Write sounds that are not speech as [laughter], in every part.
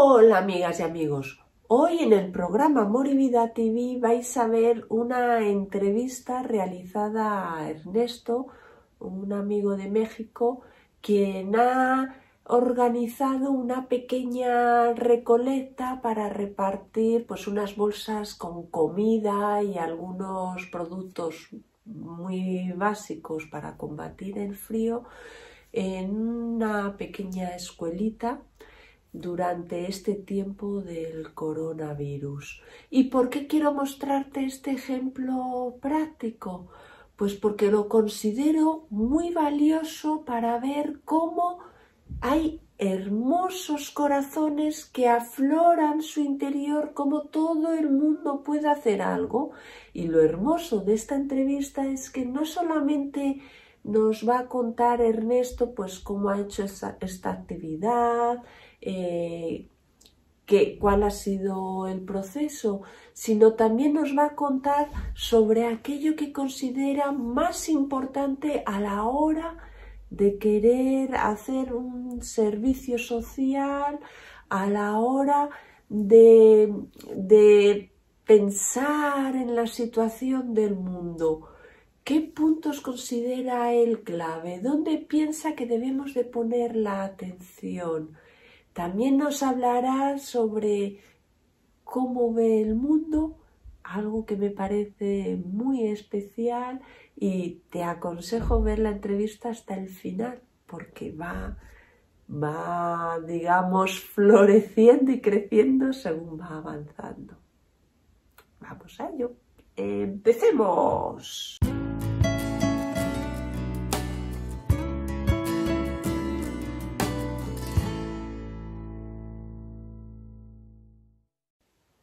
Hola amigas y amigos, hoy en el programa Amor TV vais a ver una entrevista realizada a Ernesto, un amigo de México, quien ha organizado una pequeña recoleta para repartir pues unas bolsas con comida y algunos productos muy básicos para combatir el frío en una pequeña escuelita durante este tiempo del coronavirus. ¿Y por qué quiero mostrarte este ejemplo práctico? Pues porque lo considero muy valioso para ver cómo hay hermosos corazones que afloran su interior cómo todo el mundo puede hacer algo. Y lo hermoso de esta entrevista es que no solamente nos va a contar Ernesto pues cómo ha hecho esta actividad, eh, cuál ha sido el proceso, sino también nos va a contar sobre aquello que considera más importante a la hora de querer hacer un servicio social, a la hora de, de pensar en la situación del mundo. ¿Qué puntos considera él clave? ¿Dónde piensa que debemos de poner la atención? También nos hablará sobre cómo ve el mundo, algo que me parece muy especial y te aconsejo ver la entrevista hasta el final porque va, va, digamos, [laughs] floreciendo y creciendo según va avanzando. Vamos a ello. Empecemos.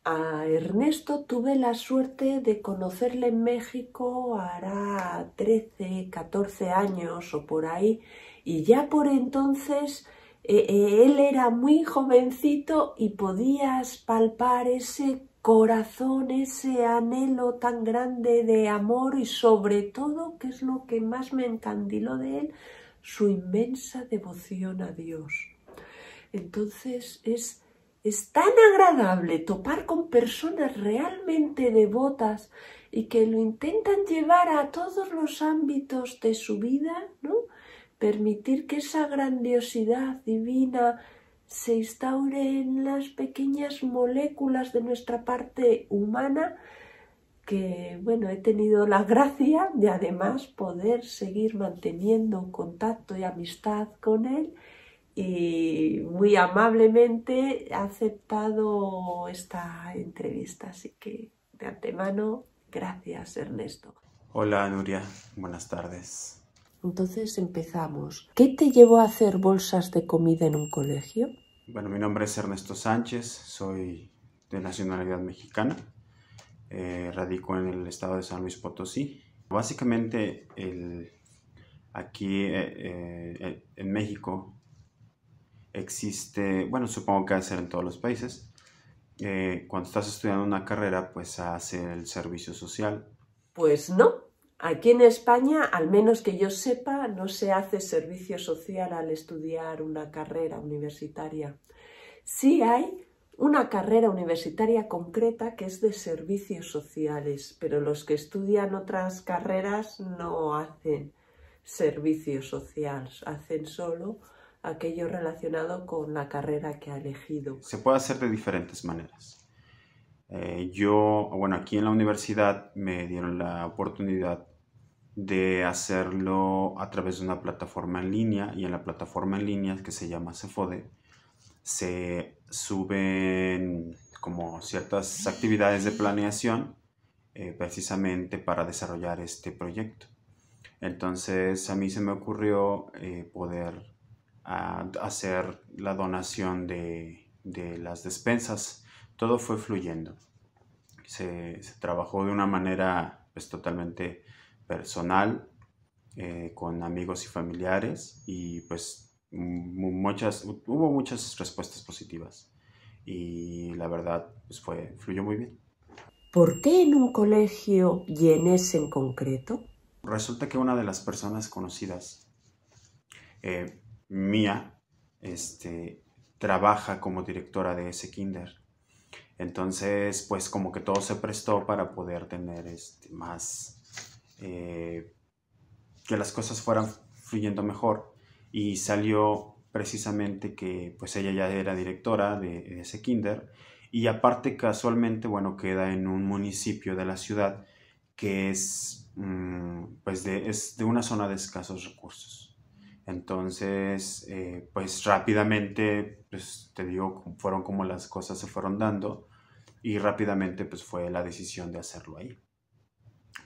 A Ernesto tuve la suerte de conocerle en México hará 13, 14 años o por ahí, y ya por entonces eh, eh, él era muy jovencito y podías palpar ese corazón, ese anhelo tan grande de amor y sobre todo, que es lo que más me encandiló de él, su inmensa devoción a Dios. Entonces es es tan agradable topar con personas realmente devotas y que lo intentan llevar a todos los ámbitos de su vida, ¿no? Permitir que esa grandiosidad divina se instaure en las pequeñas moléculas de nuestra parte humana, que bueno, he tenido la gracia de además poder seguir manteniendo contacto y amistad con él y muy amablemente ha aceptado esta entrevista. Así que de antemano, gracias Ernesto. Hola Nuria, buenas tardes. Entonces empezamos. ¿Qué te llevó a hacer bolsas de comida en un colegio? Bueno, mi nombre es Ernesto Sánchez, soy de nacionalidad mexicana, eh, radico en el estado de San Luis Potosí. Básicamente, aquí eh, eh, en México existe, bueno, supongo que va a ser en todos los países. Eh, cuando estás estudiando una carrera, pues hace el servicio social. Pues no. Aquí en España, al menos que yo sepa, no se hace servicio social al estudiar una carrera universitaria. Sí hay una carrera universitaria concreta que es de servicios sociales, pero los que estudian otras carreras no hacen servicios sociales, hacen solo aquello relacionado con la carrera que ha elegido. Se puede hacer de diferentes maneras. Eh, yo, bueno, aquí en la universidad me dieron la oportunidad de hacerlo a través de una plataforma en línea y en la plataforma en línea que se llama Cefode se suben como ciertas actividades de planeación eh, precisamente para desarrollar este proyecto. Entonces a mí se me ocurrió eh, poder a hacer la donación de, las despensas. Todo fue fluyendo. Se, trabajó de una manera pues, totalmente personal, eh, con amigos y familiares, y pues muchas, hubo muchas respuestas positivas. Y la verdad, pues fue, fluyó muy bien. ¿Por qué en un colegio y en ese en concreto? Resulta que una de las personas conocidas eh, mía este, trabaja como directora de ese kinder. Entonces, pues como que todo se prestó para poder tener este, más, eh, que las cosas fueran fluyendo mejor. Y salió precisamente que pues ella ya era directora de, ese kinder. Y aparte casualmente, bueno, queda en un municipio de la ciudad que es, mm, pues es de una zona de escasos recursos. Entonces, eh, pues rápidamente, pues te digo, fueron como las cosas se fueron dando y rápidamente pues fue la decisión de hacerlo ahí.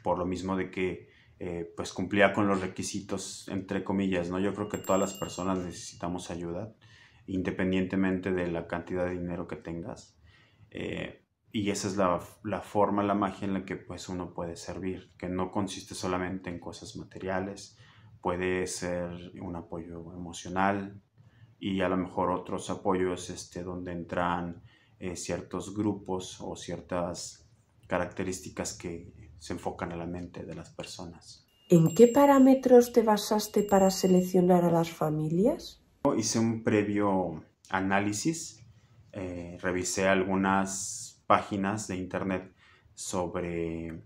Por lo mismo de que eh, pues cumplía con los requisitos, entre comillas, ¿no? Yo creo que todas las personas necesitamos ayuda, independientemente de la cantidad de dinero que tengas. Eh, y esa es la, la, forma, la magia en la que pues uno puede servir, que no consiste solamente en cosas materiales, puede ser un apoyo emocional y a lo mejor otros apoyos este, donde entran eh, ciertos grupos o ciertas características que se enfocan en la mente de las personas. ¿En qué parámetros te basaste para seleccionar a las familias? Hice un previo análisis, eh, revisé algunas páginas de internet sobre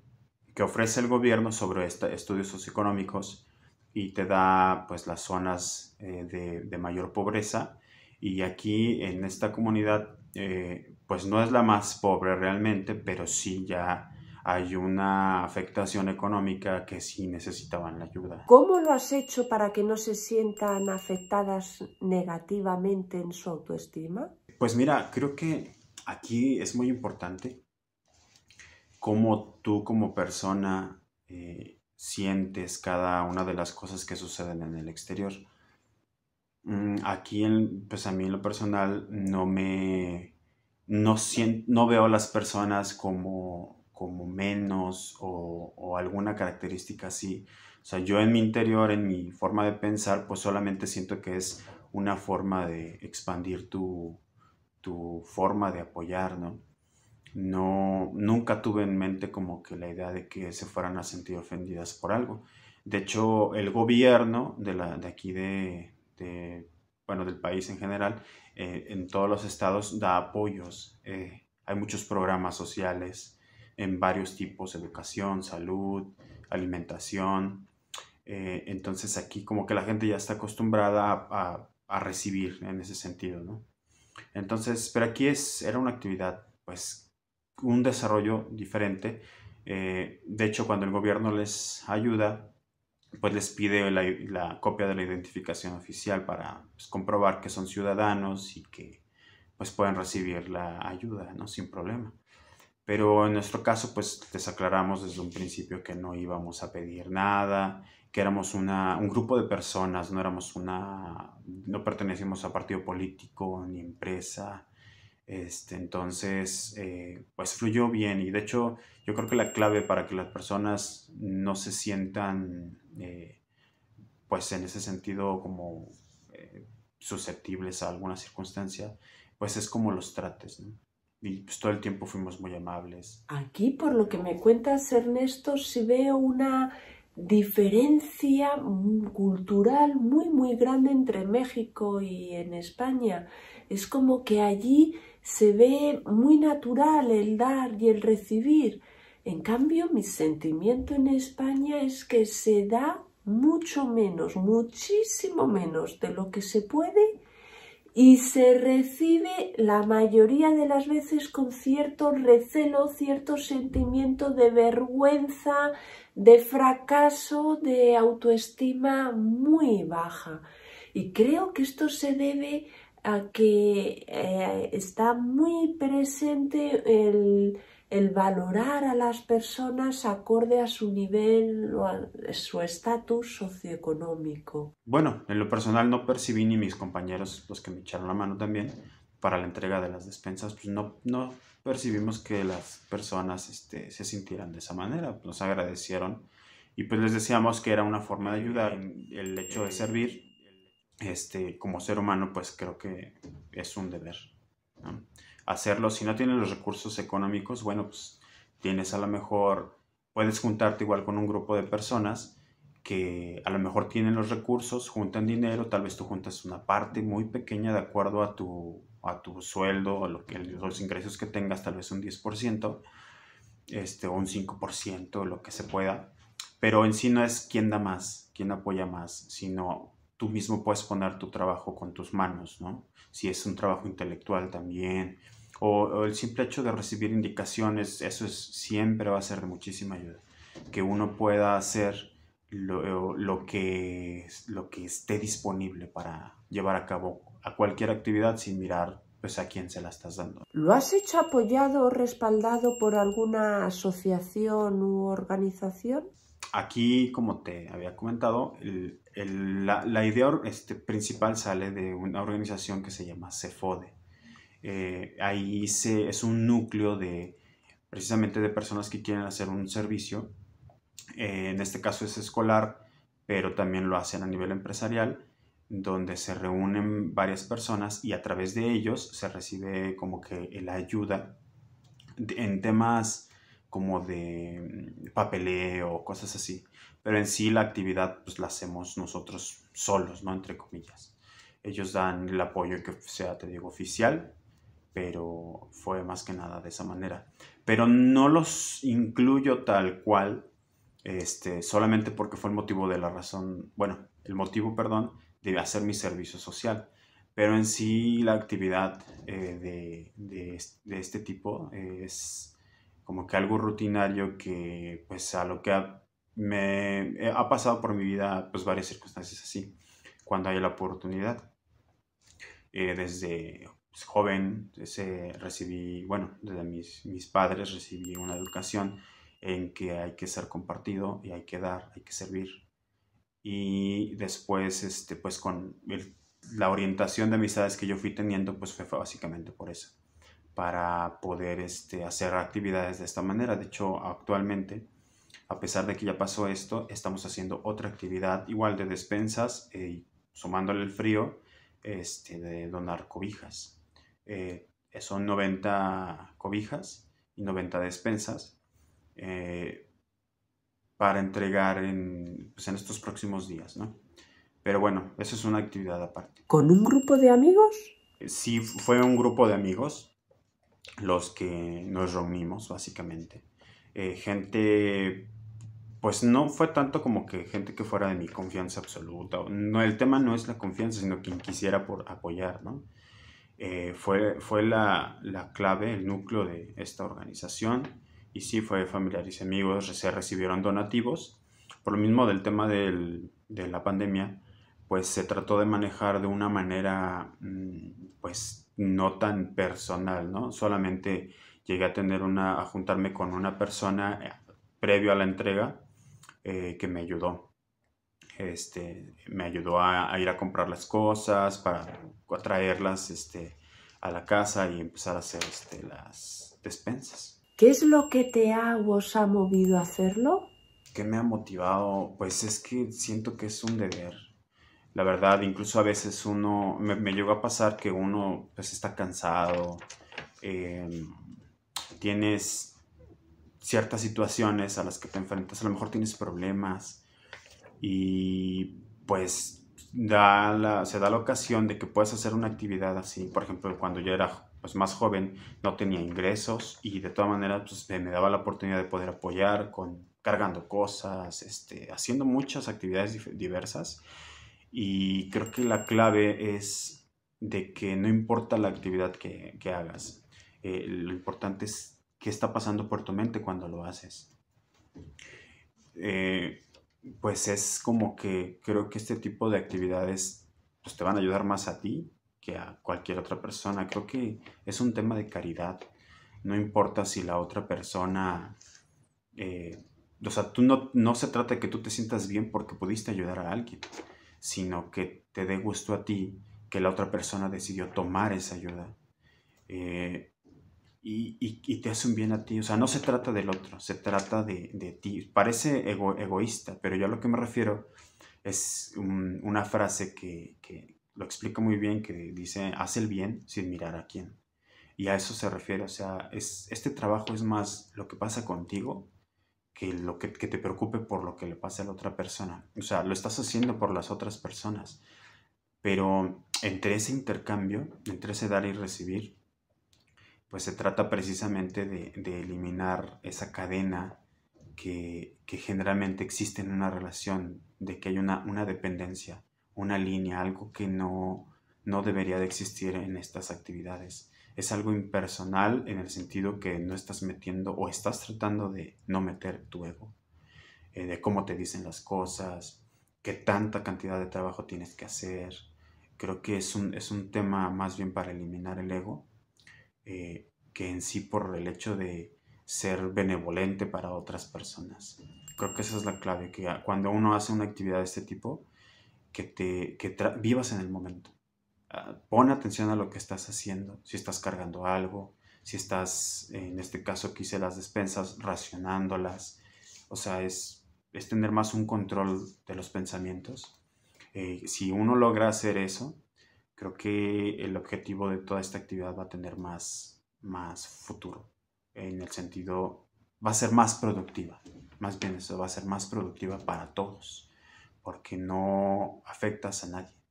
que ofrece el gobierno sobre estudios socioeconómicos y te da pues las zonas eh, de, mayor pobreza y aquí en esta comunidad eh, pues no es la más pobre realmente pero sí ya hay una afectación económica que sí necesitaban la ayuda. ¿Cómo lo has hecho para que no se sientan afectadas negativamente en su autoestima? Pues mira, creo que aquí es muy importante cómo tú como persona eh, sientes cada una de las cosas que suceden en el exterior. Mm, aquí, pues a mí en lo personal, no me... No, no veo a las personas como, como menos o, alguna característica así. O sea, yo en mi interior, en mi forma de pensar, pues solamente siento que es una forma de expandir tu, tu forma de apoyar, ¿no? No, nunca tuve en mente como que la idea de que se fueran a sentir ofendidas por algo. De hecho, el gobierno de, la, de aquí de, bueno, del país en general, eh, en todos los estados da apoyos. Eh, hay muchos programas sociales en varios tipos, educación, salud, alimentación. Eh, entonces aquí como que la gente ya está acostumbrada a, recibir en ese sentido, ¿no? Entonces, pero aquí es, era una actividad pues un desarrollo diferente. Eh, de hecho, cuando el gobierno les ayuda, pues les pide la, copia de la identificación oficial para pues, comprobar que son ciudadanos y que pues pueden recibir la ayuda, ¿no? Sin problema. Pero en nuestro caso, pues les aclaramos desde un principio que no íbamos a pedir nada, que éramos un grupo de personas, no éramos una, no pertenecíamos a partido político ni empresa, este, entonces, eh, pues fluyó bien y de hecho yo creo que la clave para que las personas no se sientan, eh, pues en ese sentido, como eh, susceptibles a alguna circunstancia, pues es como los trates. Y pues todo el tiempo fuimos muy amables. Aquí, por lo que me cuentas, Ernesto, si veo una diferencia cultural muy, muy grande entre México y en España. Es como que allí se ve muy natural el dar y el recibir. En cambio, mi sentimiento en España es que se da mucho menos, muchísimo menos de lo que se puede y se recibe la mayoría de las veces con cierto recelo, cierto sentimiento de vergüenza, de fracaso, de autoestima muy baja. Y creo que esto se debe a que eh, está muy presente el, el, valorar a las personas acorde a su nivel o a su estatus socioeconómico. Bueno, en lo personal no percibí ni mis compañeros, los que me echaron la mano también, para la entrega de las despensas, pues no, no percibimos que las personas este, se sintieran de esa manera, nos agradecieron y pues les decíamos que era una forma de ayudar, el hecho de eh, servir este, como ser humano, pues creo que es un deber hacerlo. Si no tienes los recursos económicos, bueno, pues tienes a lo mejor, puedes juntarte igual con un grupo de personas que a lo mejor tienen los recursos, juntan dinero, tal vez tú juntas una parte muy pequeña de acuerdo a tu, a tu sueldo, a los ingresos que tengas, tal vez un 10%, este, o un 5%, lo que se pueda. Pero en sí no es quién da más, quién apoya más, sino tú mismo puedes poner tu trabajo con tus manos, ¿no? Si es un trabajo intelectual también, o, el simple hecho de recibir indicaciones, eso siempre va a ser de muchísima ayuda. Que uno pueda hacer lo, eh, lo, que, lo que esté disponible para llevar a cabo a cualquier actividad sin mirar pues a quién se la estás dando. ¿Lo has hecho apoyado o respaldado por alguna asociación u organización? aquí, como te había comentado, la, idea este, principal sale de una organización que se llama CEFODE. Eh, ahí se, es un núcleo de precisamente de personas que quieren hacer un servicio. Eh, en este caso es escolar, pero también lo hacen a nivel empresarial, donde se reúnen varias personas y a través de ellos se recibe como que la ayuda en temas como de mm, papeleo, cosas así. Pero en sí la actividad pues la hacemos nosotros solos, ¿no? Entre comillas. Ellos dan el apoyo que sea, te digo, oficial, pero fue más que nada de esa manera. Pero no los incluyo tal cual, este, solamente porque fue el motivo de la razón, bueno, el motivo, perdón, de hacer mi servicio social. Pero en sí la actividad eh, de, de, este tipo es como que algo rutinario que pues a lo que ha, me eh, ha pasado por mi vida pues varias circunstancias así cuando hay la oportunidad eh, desde pues, joven ese, recibí bueno desde mis, mis padres recibí una educación en que hay que ser compartido y hay que dar hay que servir y después este pues con la orientación de amistades que yo fui teniendo pues fue básicamente por eso para poder este, hacer actividades de esta manera. De hecho, actualmente, a pesar de que ya pasó esto, estamos haciendo otra actividad igual de despensas, y, eh, sumándole el frío, este, de donar cobijas. Eh, son 90 cobijas y 90 despensas eh, para entregar en, pues, en estos próximos días, ¿no? Pero bueno, eso es una actividad aparte. ¿Con un grupo de amigos? Sí, fue un grupo de amigos los que nos reunimos básicamente. Eh, gente, pues no fue tanto como que gente que fuera de mi confianza absoluta. No, el tema no es la confianza, sino quien quisiera por apoyar, ¿no? Eh, fue fue la, la, clave, el núcleo de esta organización. Y sí, fue familiares y amigos, se recibieron donativos. Por lo mismo del tema del, de la pandemia, pues se trató de manejar de una manera, mm, pues no tan personal, ¿no? Solamente llegué a tener una, a juntarme con una persona eh, previo a la entrega eh, que me ayudó. Este, me ayudó a, ir a comprar las cosas, para traerlas este, a la casa y empezar a hacer este, las despensas. ¿Qué es lo que te ha os ha movido a hacerlo? ¿Qué me ha motivado? Pues es que siento que es un deber la verdad, incluso a veces uno, me, llegó a pasar que uno pues está cansado, em, tienes ciertas situaciones a las que te enfrentas, a lo mejor tienes problemas y pues da se da la ocasión de que puedas hacer una actividad así. Por ejemplo, cuando yo era pues, más joven no tenía ingresos y de todas maneras pues, me daba la oportunidad de poder apoyar con cargando cosas, este, haciendo muchas actividades diversas y creo que la clave es de que no importa la actividad que, que hagas, eh, lo importante es qué está pasando por tu mente cuando lo haces. Eh, pues es como que creo que este tipo de actividades pues te van a ayudar más a ti que a cualquier otra persona. Creo que es un tema de caridad. No importa si la otra persona... Eh, o sea, tú no, no se trata de que tú te sientas bien porque pudiste ayudar a alguien sino que te dé gusto a ti que la otra persona decidió tomar esa ayuda. Eh, y, te hace un bien a ti. O sea, no se trata del otro, se trata de, ti. Parece egoísta, pero yo a lo que me refiero es una frase que, lo explica muy bien, que dice, haz el bien sin mirar a quién. Y a eso se refiere, o sea, este trabajo es más lo que pasa contigo que, lo que, te preocupe por lo que le pase a la otra persona. O sea, lo estás haciendo por las otras personas. Pero entre ese intercambio, entre ese dar y recibir, pues se trata precisamente de, eliminar esa cadena que, generalmente existe en una relación, de que hay una, dependencia, una línea, algo que no, no debería de existir en estas actividades es algo impersonal en el sentido que no estás metiendo o estás tratando de no meter tu ego, eh, de cómo te dicen las cosas, qué tanta cantidad de trabajo tienes que hacer. Creo que es un, es un tema más bien para eliminar el ego eh, que en sí por el hecho de ser benevolente para otras personas. Creo que esa es la clave, que cuando uno hace una actividad de este tipo, que te que vivas en el momento Ah, pon atención a lo que estás haciendo, si estás cargando algo, si estás, en este caso quise las despensas, racionándolas, o sea, es, es tener más un control de los pensamientos. Eh, si uno logra hacer eso, creo que el objetivo de toda esta actividad va a tener más, más futuro, en el sentido, va a ser más productiva, más bien eso, va a ser más productiva para todos, porque no afectas a nadie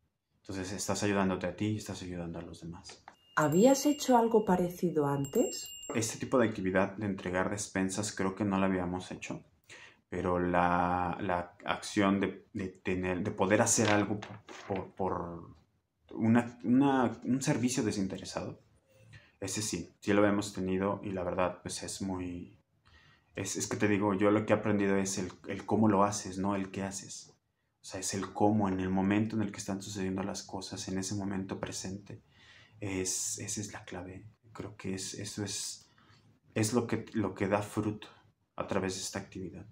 entonces estás ayudándote a ti y estás ayudando a los demás. ¿Habías hecho algo parecido antes? Este tipo de actividad de entregar despensas creo que no la habíamos hecho, pero la, la acción de, tener, de poder hacer algo por, por, una, una, un servicio desinteresado, ese sí, sí lo hemos tenido y la verdad pues es muy... Es, es que te digo, yo lo que he aprendido es el, el cómo lo haces, no el qué haces. O sea, es el cómo, en el momento en el que están sucediendo las cosas, en ese momento presente. Es, esa es la clave. Creo que es, eso es, es lo, que, lo que da fruto a través de esta actividad.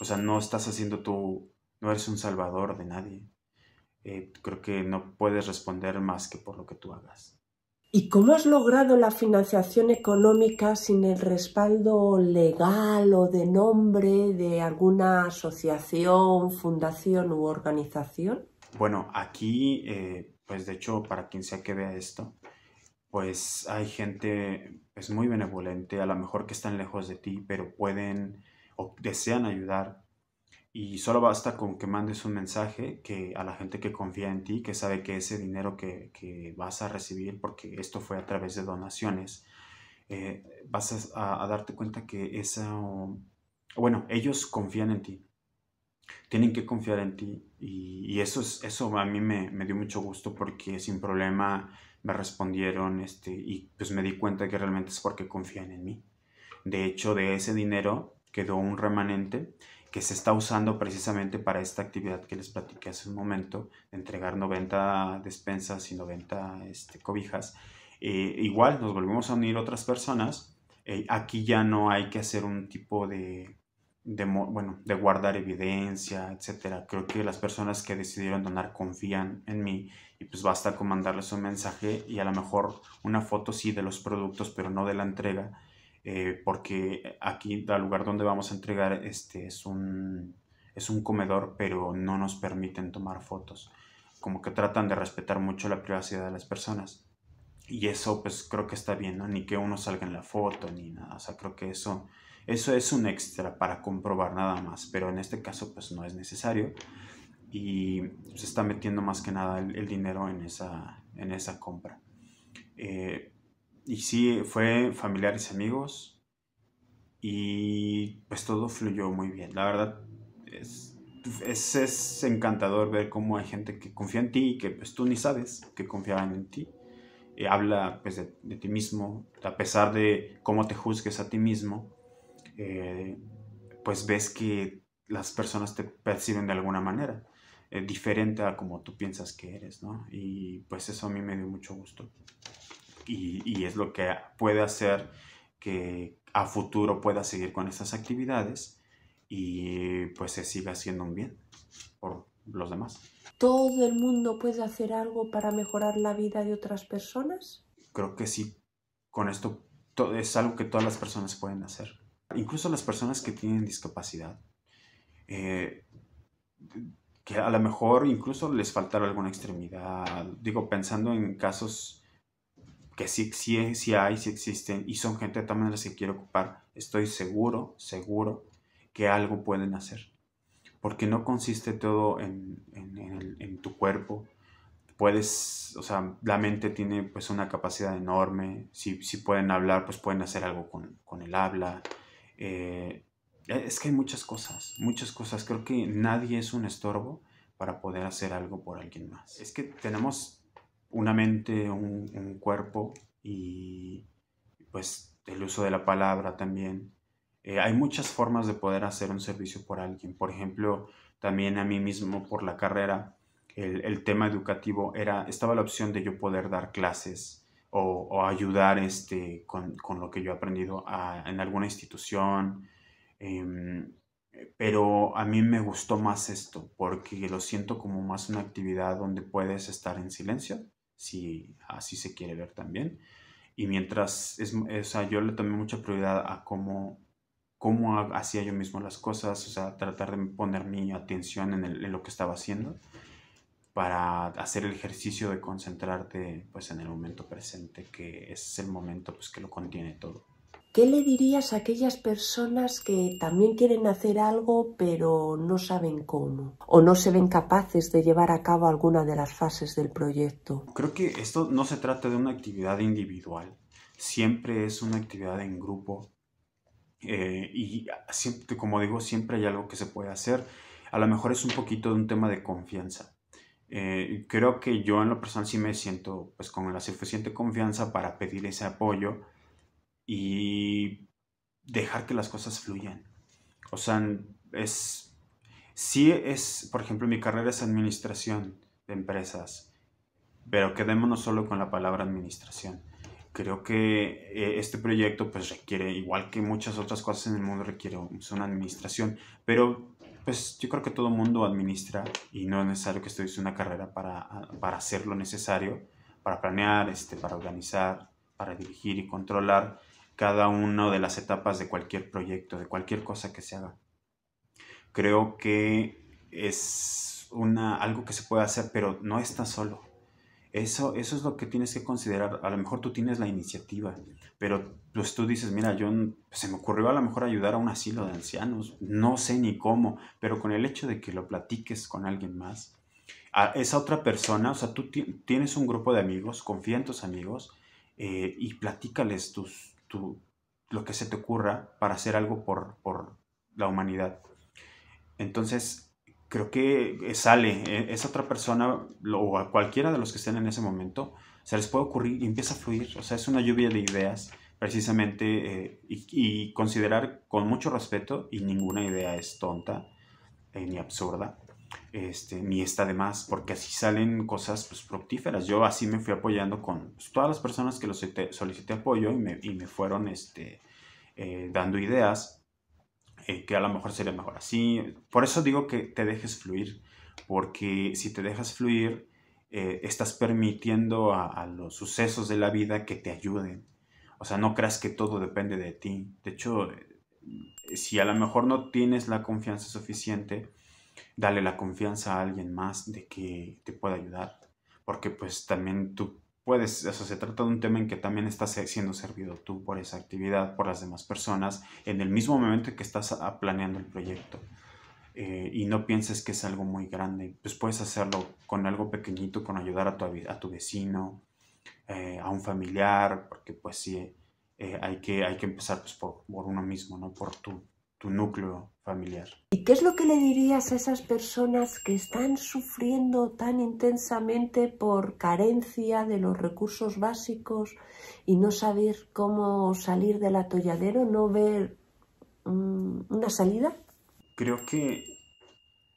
O sea, no estás haciendo tú, no eres un salvador de nadie. Eh, creo que no puedes responder más que por lo que tú hagas. ¿Y cómo has logrado la financiación económica sin el respaldo legal o de nombre de alguna asociación, fundación u organización? Bueno, aquí, eh, pues de hecho, para quien sea que vea esto, pues hay gente es pues muy benevolente, a lo mejor que están lejos de ti, pero pueden o desean ayudar y solo basta con que mandes un mensaje que a la gente que confía en ti, que sabe que ese dinero que, vas a recibir, porque esto fue a través de donaciones, eh, vas a, darte cuenta que esa... bueno, ellos confían en ti. Tienen que confiar en ti. Y, eso, es, eso a mí me, dio mucho gusto porque sin problema me respondieron este, y pues me di cuenta que realmente es porque confían en mí. De hecho, de ese dinero quedó un remanente que se está usando precisamente para esta actividad que les platiqué hace un momento, de entregar 90 despensas y 90 este, cobijas. Eh, igual nos volvemos a unir otras personas. Eh, aquí ya no hay que hacer un tipo de, bueno, de guardar evidencia, etcétera. Creo que las personas que decidieron donar confían en mí y pues basta con mandarles un mensaje y a lo mejor una foto sí de los productos, pero no de la entrega eh, porque aquí el lugar donde vamos a entregar este, es, un, es un comedor, pero no nos permiten tomar fotos. Como que tratan de respetar mucho la privacidad de las personas. Y eso pues creo que está bien, ¿no? Ni que uno salga en la foto, ni nada. O sea, creo que eso, eso es un extra para comprobar nada más. Pero en este caso pues no es necesario. Y se está metiendo más que nada el, dinero en esa, en esa compra. Eh, y sí, fue familiares y amigos. Y pues todo fluyó muy bien. La verdad, es, es, es, encantador ver cómo hay gente que confía en ti y que pues tú ni sabes que confiaban en ti. Eh, habla pues de, ti mismo, a pesar de cómo te juzgues a ti mismo, eh, pues ves que las personas te perciben de alguna manera, eh, diferente a como tú piensas que eres, ¿no? Y pues eso a mí me dio mucho gusto y, es lo que puede hacer que a futuro pueda seguir con estas actividades y pues se siga haciendo un bien por los demás. ¿Todo el mundo puede hacer algo para mejorar la vida de otras personas? Creo que sí. Con esto es algo que todas las personas pueden hacer. Incluso las personas que tienen discapacidad. Eh, que a lo mejor incluso les faltará alguna extremidad. Digo, pensando en casos que sí, sí, sí hay, sí existen y son gente de también las que quiero ocupar, estoy seguro, seguro que algo pueden hacer. Porque no consiste todo en, en, tu cuerpo. Puedes, o sea, la mente tiene pues una capacidad enorme. Si, si pueden hablar, pues pueden hacer algo con, con el habla. Eh, es que hay muchas cosas, muchas cosas. Creo que nadie es un estorbo para poder hacer algo por alguien más. Es que tenemos una mente, un, cuerpo y pues el uso de la palabra también. Eh, hay muchas formas de poder hacer un servicio por alguien. Por ejemplo, también a mí mismo por la carrera, el, tema educativo era, estaba la opción de yo poder dar clases o, ayudar este, con, lo que yo he aprendido en alguna institución. Em, pero a mí me gustó más esto porque lo siento como más una actividad donde puedes estar en silencio si así se quiere ver también. Y mientras, yo le tomé mucha prioridad a cómo, cómo hacía yo mismo las cosas, o sea, tratar de poner mi atención en, lo que estaba haciendo para hacer el ejercicio de concentrarte pues en el momento presente que es el momento pues que lo contiene todo. ¿Qué le dirías a aquellas personas que también quieren hacer algo pero no saben cómo o no se ven capaces de llevar a cabo alguna de las fases del proyecto? Creo que esto no se trata de una actividad individual, siempre es una actividad en grupo eh, y siempre, como digo, siempre hay algo que se puede hacer. A lo mejor es un poquito de un tema de confianza. Eh, creo que yo en lo personal sí me siento pues con la suficiente confianza para pedir ese apoyo y dejar que las cosas fluyan. O sea, es, sí es, por ejemplo, mi carrera es administración de empresas, pero quedémonos solo con la palabra administración. Creo que eh, este proyecto pues requiere, igual que muchas otras cosas en el mundo, requiere una administración, pero pues yo creo que todo mundo administra y no es necesario que estudies una carrera para, ah, hacer lo necesario, para planear, este, para organizar, para dirigir y controlar cada una de las etapas de cualquier proyecto, de cualquier cosa que se haga. Creo que es una, algo que se puede hacer, pero no está solo. Eso, eso es lo que tienes que considerar. A lo mejor tú tienes la iniciativa, pero pues tú dices, mira, yo se me ocurrió a lo mejor ayudar a un asilo de ancianos, no sé ni cómo, pero con el hecho de que lo platiques con alguien más, a esa otra persona, o sea, tú tienes un grupo de amigos, confía en tus amigos eh, y platícales tus, lo que se te ocurra para hacer algo por, la humanidad. Entonces, creo que sale, e, esa otra persona o cualquiera de los que estén en ese momento, se les puede ocurrir y empieza a fluir. O sea, es una lluvia de ideas, precisamente, eh, y, considerar con mucho respeto, y ninguna idea es tonta eh, ni absurda, este, ni está de más, porque así salen cosas pues, fructíferas. Yo así me fui apoyando con pues, todas las personas que los solicité apoyo y me, fueron este, eh, dando ideas eh, que a lo mejor sería mejor así. Por eso digo que te dejes fluir, porque si te dejas fluir, eh, estás permitiendo a, a los sucesos de la vida que te ayuden. O sea, no creas que todo depende de ti. De hecho, si a lo mejor no tienes la confianza suficiente, Dale la confianza a alguien más de que te pueda ayudar. Porque pues también tú puedes, o sea, se trata de un tema en que también estás siendo servido tú por esa actividad, por las demás personas, en el mismo momento en que estás planeando el proyecto. Eh, y no pienses que es algo muy grande, pues puedes hacerlo con algo pequeñito, con ayudar a tu, a tu vecino, eh, a un familiar, porque pues sí, eh, hay, que, hay que empezar pues, por, uno mismo, ¿no? por tu núcleo familiar. ¿Y qué es lo que le dirías a esas personas que están sufriendo tan intensamente por carencia de los recursos básicos y no saber cómo salir del atolladero, no ver mm, una salida? Creo que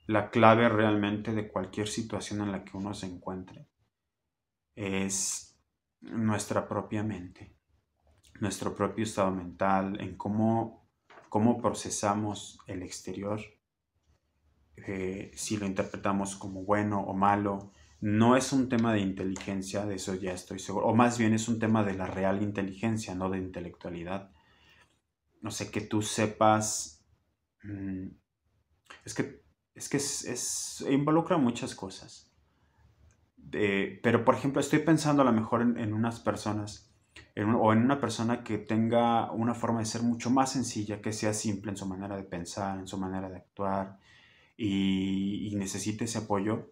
la clave realmente de cualquier situación en la que uno se encuentre es nuestra propia mente, nuestro propio estado mental, en cómo cómo procesamos el exterior, eh, si lo interpretamos como bueno o malo, no es un tema de inteligencia, de eso ya estoy seguro, o más bien es un tema de la real inteligencia, no de intelectualidad. No sé, que tú sepas... Mm, es que, es que es, involucra muchas cosas. Eh, pero, por ejemplo, estoy pensando a lo mejor en unas personas o en una persona que tenga una forma de ser mucho más sencilla, que sea simple en su manera de pensar, en su manera de actuar y, necesite ese apoyo,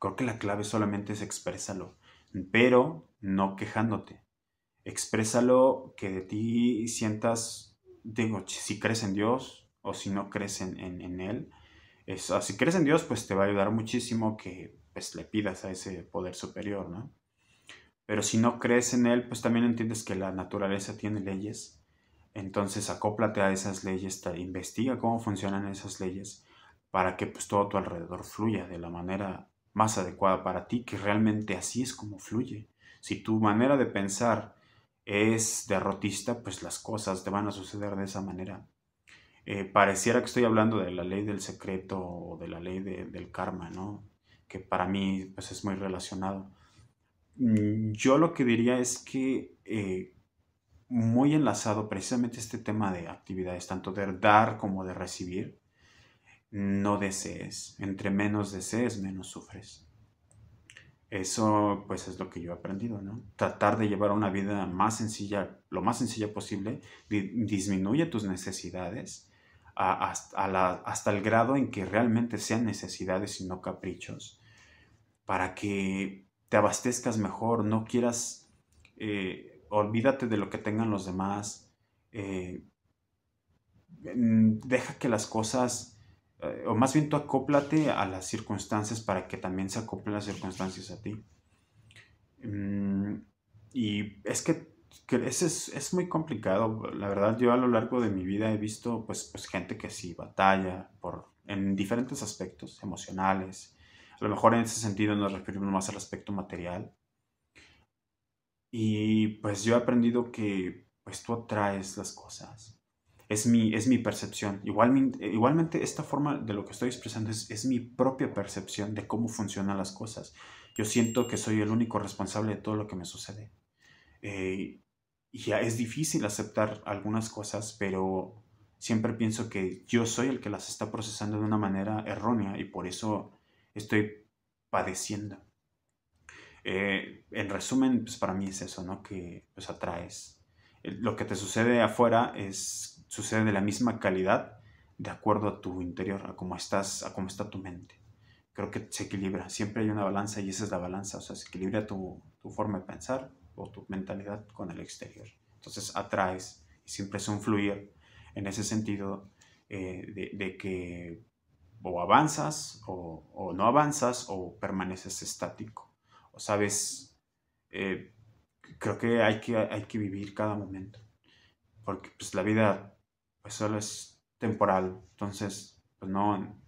creo que la clave solamente es exprésalo, pero no quejándote. Exprésalo que de ti sientas, digo, si crees en Dios o si no crees en, en, Él. si crees en Dios, pues te va a ayudar muchísimo que pues, le pidas a ese poder superior, ¿no? Pero si no crees en él, pues también entiendes que la naturaleza tiene leyes. Entonces acóplate a esas leyes, investiga cómo funcionan esas leyes para que pues todo tu alrededor fluya de la manera más adecuada para ti, que realmente así es como fluye. Si tu manera de pensar es derrotista, pues las cosas te van a suceder de esa manera. Eh, pareciera que estoy hablando de la ley del secreto o de la ley del karma, ¿no? Que para mí pues es muy relacionado. Mm, yo lo que diría es que eh, muy enlazado precisamente este tema de actividades, tanto de dar como de recibir, no desees. Entre menos desees, menos sufres. Eso pues es lo que yo he aprendido, ¿no? Tratar de llevar una vida más sencilla, lo más sencilla posible, disminuye tus necesidades hasta el grado en que realmente sean necesidades y no caprichos, para que te abastezcas mejor, no quieras, eh, olvídate de lo que tengan los demás, eh, mm, deja que las cosas, eh, o más bien tú acóplate a las circunstancias para que también se acoplen las circunstancias a ti. Mm, y es que, es, muy complicado, la verdad yo a lo largo de mi vida he visto pues, pues gente que sí batalla por, en diferentes aspectos emocionales, a lo mejor en ese sentido nos referimos más al aspecto material. Y pues yo he aprendido que pues tú atraes las cosas. Es mi, es mi percepción. Igualmente, igualmente esta forma de lo que estoy expresando es, mi propia percepción de cómo funcionan las cosas. Yo siento que soy el único responsable de todo lo que me sucede. Eh, y ya es difícil aceptar algunas cosas, pero siempre pienso que yo soy el que las está procesando de una manera errónea y por eso estoy padeciendo. Eh, en resumen, pues para mí es eso, ¿no? Que pues atraes. Lo que te sucede afuera es, sucede de la misma calidad de acuerdo a tu interior, a cómo estás, a cómo está tu mente. Creo que se equilibra, siempre hay una balanza y esa es la balanza, o sea, se equilibra tu, forma de pensar o tu mentalidad con el exterior. Entonces atraes y siempre es un fluir en ese sentido eh, de que o avanzas o, no avanzas o permaneces estático. O sabes, eh, creo que hay, que hay que vivir cada momento, porque pues la vida pues solo es temporal, entonces pues no,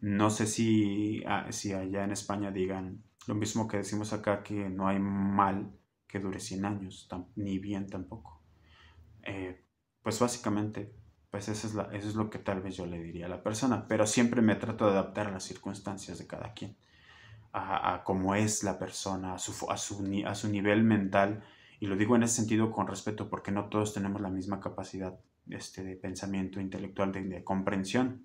no sé si, ah, si allá en España digan lo mismo que decimos acá, que no hay mal que dure 100 años, ni bien tampoco. Eh, pues básicamente pues, eso es, lo que tal vez yo le diría a la persona, pero siempre me trato de adaptar a las circunstancias de cada quien, a, cómo es la persona, a su, su, nivel mental, y lo digo en ese sentido con respeto, porque no todos tenemos la misma capacidad este, de pensamiento intelectual, de, comprensión.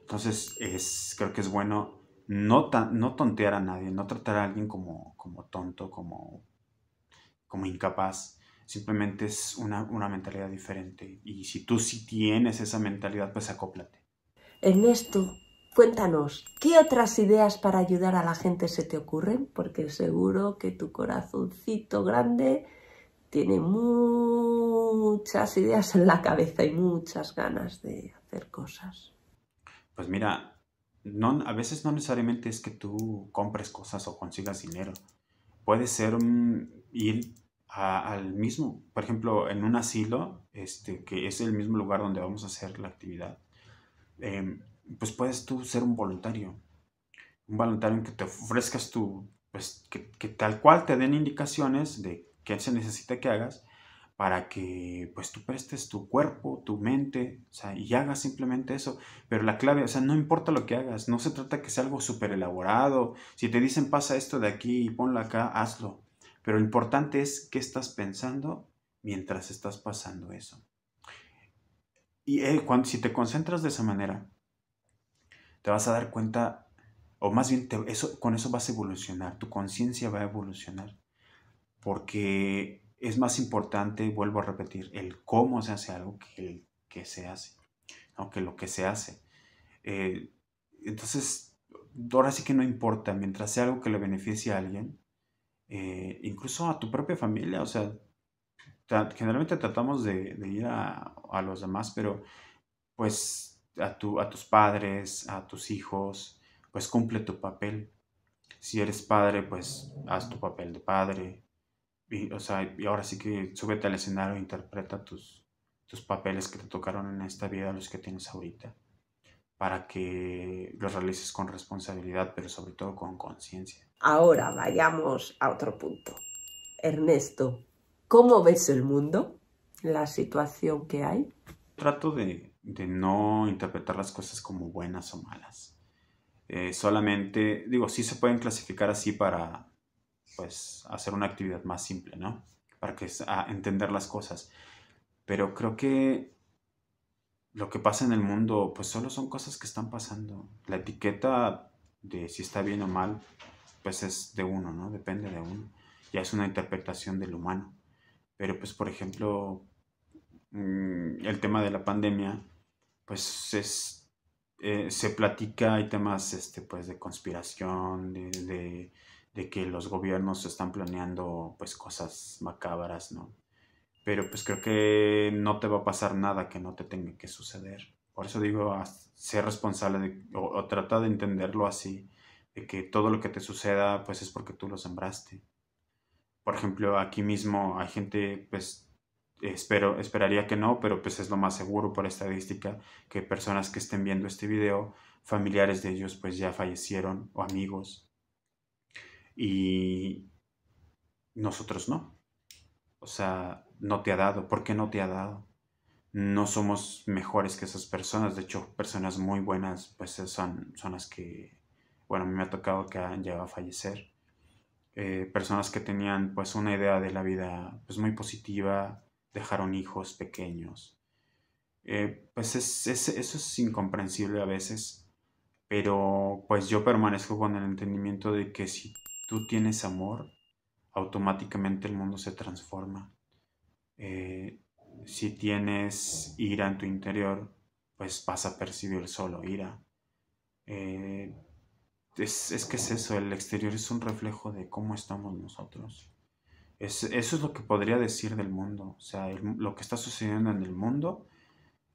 Entonces, es, creo que es bueno no, no tontear a nadie, no tratar a alguien como, tonto, como, como incapaz, Simplemente es una, mentalidad diferente. Y si tú sí tienes esa mentalidad, pues acóplate. Ernesto, Cuéntanos, ¿qué otras ideas para ayudar a la gente se te ocurren? Porque seguro que tu corazoncito grande tiene muchas ideas en la cabeza y muchas ganas de hacer cosas. Pues mira, no, a veces no necesariamente es que tú compres cosas o consigas dinero. Puede ser ir al mismo. Por ejemplo, en un asilo, este, que es el mismo lugar donde vamos a hacer la actividad, em, pues puedes tú ser un voluntario. Un voluntario en que te ofrezcas tu, pues que, tal cual te den indicaciones de qué se necesita que hagas para que pues tú prestes tu cuerpo, tu mente, o sea, y hagas simplemente eso. Pero la clave, o sea, no importa lo que hagas, no se trata que sea algo súper elaborado. Si te dicen pasa esto de aquí y ponlo acá, hazlo. Pero lo importante es qué estás pensando mientras estás pasando eso. Y eh, cuando, si te concentras de esa manera, te vas a dar cuenta, o más bien eso, con eso vas a evolucionar, tu conciencia va a evolucionar, porque es más importante, vuelvo a repetir, el cómo se hace algo que el que se hace, ¿no? lo que se hace. Eh, entonces, ahora sí que no importa, mientras sea algo que le beneficie a alguien, eh, incluso a tu propia familia, o sea, generalmente tratamos de, ir a, los demás, pero pues a, a tus padres, a tus hijos, pues cumple tu papel. Si eres padre, pues haz tu papel de padre. Y, o sea, y ahora sí que súbete al escenario e interpreta tus, tus papeles que te tocaron en esta vida, los que tienes ahorita para que lo realices con responsabilidad, pero sobre todo con conciencia. Ahora vayamos a otro punto. Ernesto, ¿cómo ves el mundo? La situación que hay. Trato de, no interpretar las cosas como buenas o malas. Eh, solamente, digo, sí se pueden clasificar así para, pues, hacer una actividad más simple, ¿no? Para que, entender las cosas. Pero creo que lo que pasa en el mundo, pues solo son cosas que están pasando. La etiqueta de si está bien o mal, pues es de uno, ¿no? Depende de uno. Ya es una interpretación del humano. Pero pues, por ejemplo, mm, el tema de la pandemia, pues es, eh, se platica, hay temas este, pues, de conspiración, de, de que los gobiernos están planeando pues cosas macabras, ¿no? pero pues creo que no te va a pasar nada que no te tenga que suceder. Por eso digo, sé responsable o, trata de entenderlo así, de que todo lo que te suceda pues es porque tú lo sembraste. Por ejemplo, aquí mismo hay gente, pues espero, esperaría que no, pero pues es lo más seguro por estadística que personas que estén viendo este video, familiares de ellos pues ya fallecieron o amigos y nosotros no. O sea, no te ha dado, por qué no te ha dado. No somos mejores que esas personas, de hecho, personas muy buenas, pues son, las que, bueno, a mí me ha tocado que han llegado a fallecer. Eh, personas que tenían pues una idea de la vida pues muy positiva, dejaron hijos pequeños. Eh, pues eso es incomprensible a veces, pero pues yo permanezco con el entendimiento de que si tú tienes amor, automáticamente el mundo se transforma eh, si tienes ira en tu interior, pues vas a percibir solo ira. Eh, es, que es eso, el exterior es un reflejo de cómo estamos nosotros. eso es lo que podría decir del mundo. O sea, lo que está sucediendo en el mundo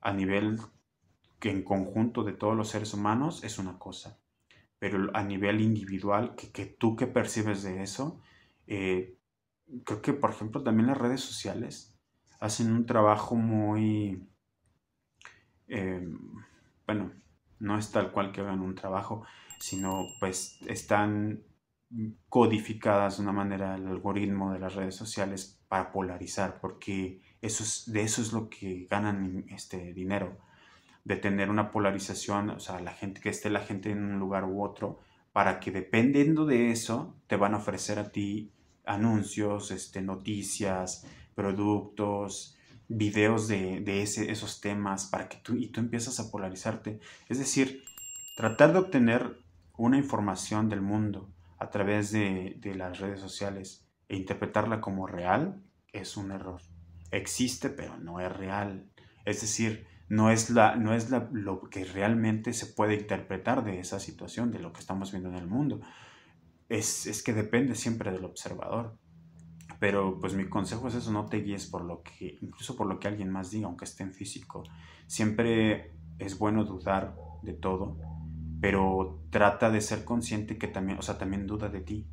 a nivel que en conjunto de todos los seres humanos es una cosa. Pero a nivel individual, que, tú que percibes de eso, eh, creo que por ejemplo también las redes sociales hacen un trabajo muy... Eh, bueno, no es tal cual que hagan un trabajo, sino pues están codificadas de una manera el algoritmo de las redes sociales para polarizar, porque eso es, de eso es lo que ganan este dinero, de tener una polarización, o sea, la gente que esté la gente en un lugar u otro, para que dependiendo de eso te van a ofrecer a ti anuncios, este, noticias, productos, videos de, esos temas para que tú y tú empiezas a polarizarte. Es decir, tratar de obtener una información del mundo a través de, las redes sociales e interpretarla como real es un error. Existe, pero no es real. Es decir, no es, la, no es lo que realmente se puede interpretar de esa situación, de lo que estamos viendo en el mundo. es que depende siempre del observador. Pero pues mi consejo es eso, no te guíes por lo que, incluso por lo que alguien más diga, aunque esté en físico. Siempre es bueno dudar de todo, pero trata de ser consciente que también, o sea, también duda de ti,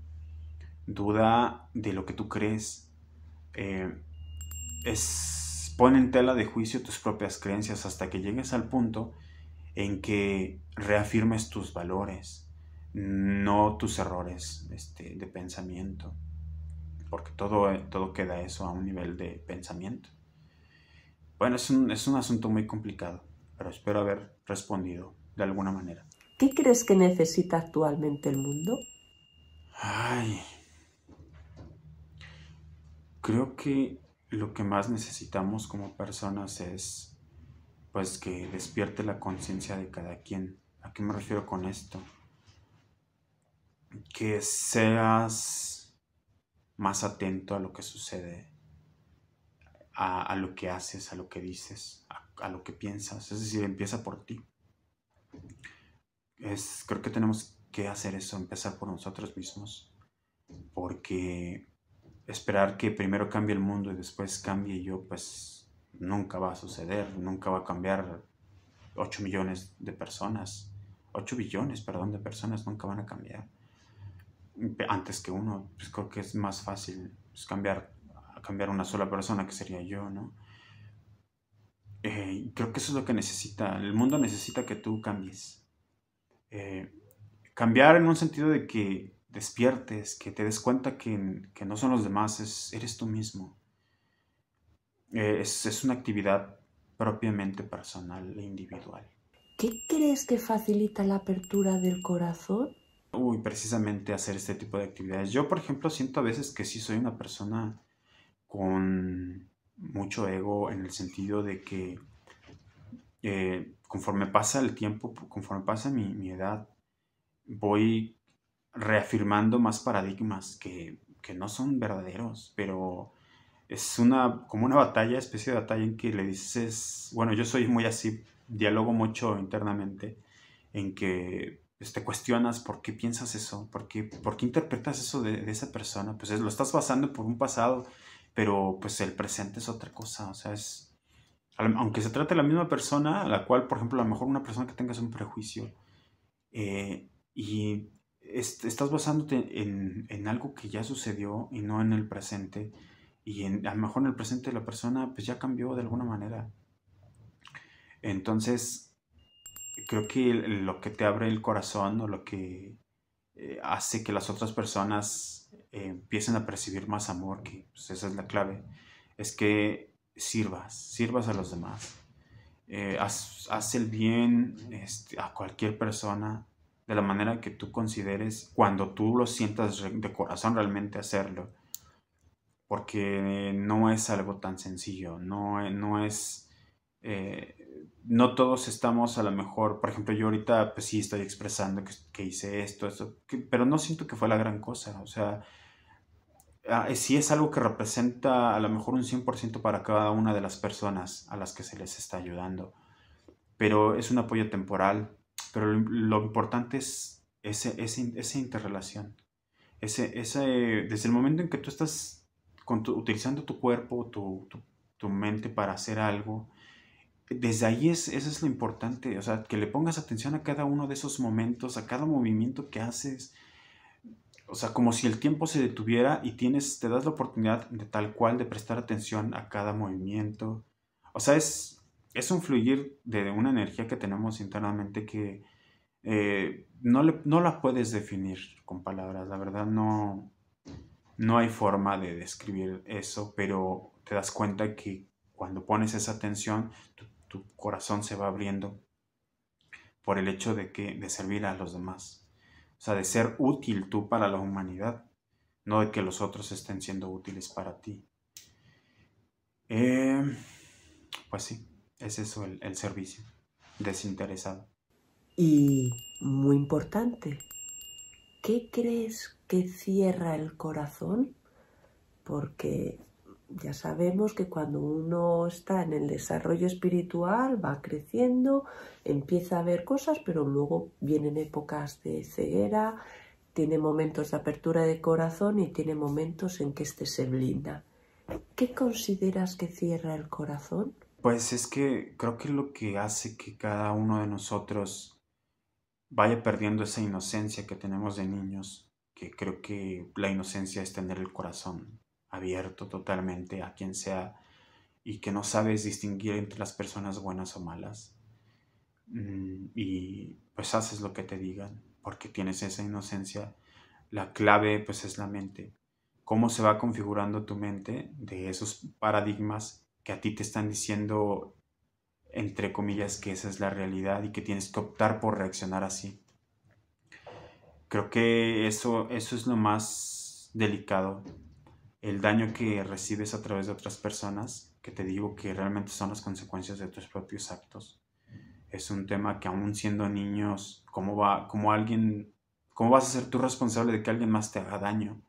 duda de lo que tú crees. Eh, es, en tela de juicio tus propias creencias hasta que llegues al punto en que reafirmes tus valores, no tus errores este, de pensamiento porque todo, eh, todo queda eso a un nivel de pensamiento. Bueno, es un, asunto muy complicado, pero espero haber respondido de alguna manera. ¿Qué crees que necesita actualmente el mundo? Ay, creo que lo que más necesitamos como personas es pues que despierte la conciencia de cada quien. ¿A qué me refiero con esto? Que seas más atento a lo que sucede, a, lo que haces, a lo que dices, a, lo que piensas. Es decir, empieza por ti. Es, creo que tenemos que hacer eso, empezar por nosotros mismos, porque esperar que primero cambie el mundo y después cambie yo, pues nunca va a suceder, nunca va a cambiar 8 millones de personas, 8 billones, perdón, de personas nunca van a cambiar antes que uno, pues, creo que es más fácil pues, cambiar, cambiar una sola persona, que sería yo, ¿no? Eh, creo que eso es lo que necesita, el mundo necesita que tú cambies. Eh, cambiar en un sentido de que despiertes, que te des cuenta que, no son los demás, eres tú mismo. Eh, es, es una actividad propiamente personal e individual. ¿Qué crees que facilita la apertura del corazón? uy, precisamente hacer este tipo de actividades. Yo, por ejemplo, siento a veces que sí soy una persona con mucho ego en el sentido de que eh, conforme pasa el tiempo, conforme pasa mi, mi edad, voy reafirmando más paradigmas que, que, no son verdaderos, pero es una, como una batalla, especie de batalla en que le dices, bueno, yo soy muy así, dialogo mucho internamente, en que pues, te cuestionas por qué piensas eso, por qué, por qué interpretas eso de, de, esa persona, pues lo estás basando por un pasado, pero pues el presente es otra cosa, o sea, es, aunque se trate de la misma persona, a la cual, por ejemplo, a lo mejor una persona que tengas un prejuicio, eh, y estás basándote en, en, algo que ya sucedió y no en el presente, y a lo mejor en el presente la persona pues ya cambió de alguna manera. Entonces, creo que lo que te abre el corazón o lo que eh, hace que las otras personas eh, empiecen a percibir más amor, que pues, esa es la clave, es que sirvas, sirvas a los demás. Eh, haz, el bien este, a cualquier persona de la manera que tú consideres cuando tú lo sientas de corazón realmente hacerlo porque no es algo tan sencillo no, no es eh, no todos estamos a lo mejor, por ejemplo, yo ahorita pues sí estoy expresando que, que hice esto, pero no siento que fue la gran cosa, o sea, ah, eh, sí es algo que representa a lo mejor un 100% para cada una de las personas a las que se les está ayudando, pero es un apoyo temporal, pero lo, importante es ese, esa interrelación, ese, ese, desde el momento en que tú estás utilizando tu cuerpo, tu, tu, tu mente para hacer algo, desde ahí es, eso es lo importante, o sea, que le pongas atención a cada uno de esos momentos, a cada movimiento que haces, o sea, como si el tiempo se detuviera y tienes, te das la oportunidad de tal cual de prestar atención a cada movimiento, o sea, es, es un fluir de una energía que tenemos internamente que eh, no, no la puedes definir con palabras, la verdad no, no hay forma de describir eso, pero te das cuenta que cuando pones esa atención, tú tu corazón se va abriendo por el hecho de que de servir a los demás. O sea, de ser útil tú para la humanidad, no de que los otros estén siendo útiles para ti. Eh, pues sí, es eso el, el servicio desinteresado. Y muy importante, ¿qué crees que cierra el corazón? Porque ya sabemos que cuando uno está en el desarrollo espiritual va creciendo, empieza a ver cosas, pero luego vienen épocas de ceguera, tiene momentos de apertura de corazón y tiene momentos en que este se blinda. ¿Qué consideras que cierra el corazón? Pues es que creo que lo que hace que cada uno de nosotros vaya perdiendo esa inocencia que tenemos de niños, que creo que la inocencia es tener el corazón abierto totalmente a quien sea y que no sabes distinguir entre las personas buenas o malas. Mm, y pues haces lo que te digan, porque tienes esa inocencia. La clave pues es la mente. Cómo se va configurando tu mente de esos paradigmas que a ti te están diciendo, entre comillas, que esa es la realidad y que tienes que optar por reaccionar así. Creo que eso, eso es lo más delicado el daño que recibes a través de otras personas, que te digo que realmente son las consecuencias de tus propios actos. Es un tema que aún siendo niños, ¿cómo, va, cómo, alguien, cómo vas a ser tú responsable de que alguien más te haga daño?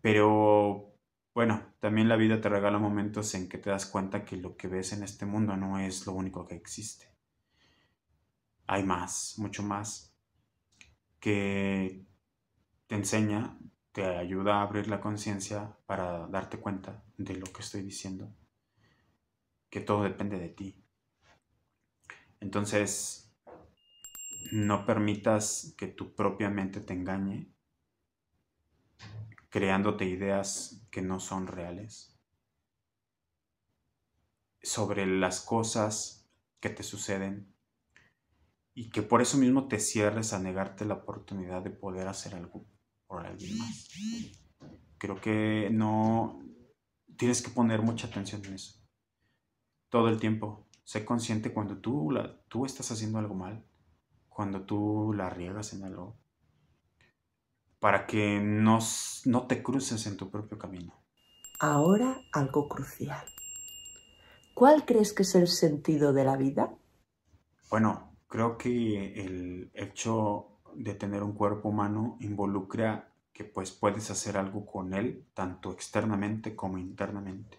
Pero bueno, también la vida te regala momentos en que te das cuenta que lo que ves en este mundo no es lo único que existe. Hay más, mucho más, que te enseña te ayuda a abrir la conciencia para darte cuenta de lo que estoy diciendo, que todo depende de ti. Entonces, no permitas que tu propia mente te engañe creándote ideas que no son reales sobre las cosas que te suceden y que por eso mismo te cierres a negarte la oportunidad de poder hacer algo por alguien más. Creo que no tienes que poner mucha atención en eso. Todo el tiempo. Sé consciente cuando tú, tú estás haciendo algo mal, cuando tú la riegas en algo, para que no, no te cruces en tu propio camino. Ahora algo crucial. ¿Cuál crees que es el sentido de la vida? Bueno, creo que el hecho de tener un cuerpo humano involucra que pues puedes hacer algo con él, tanto externamente como internamente.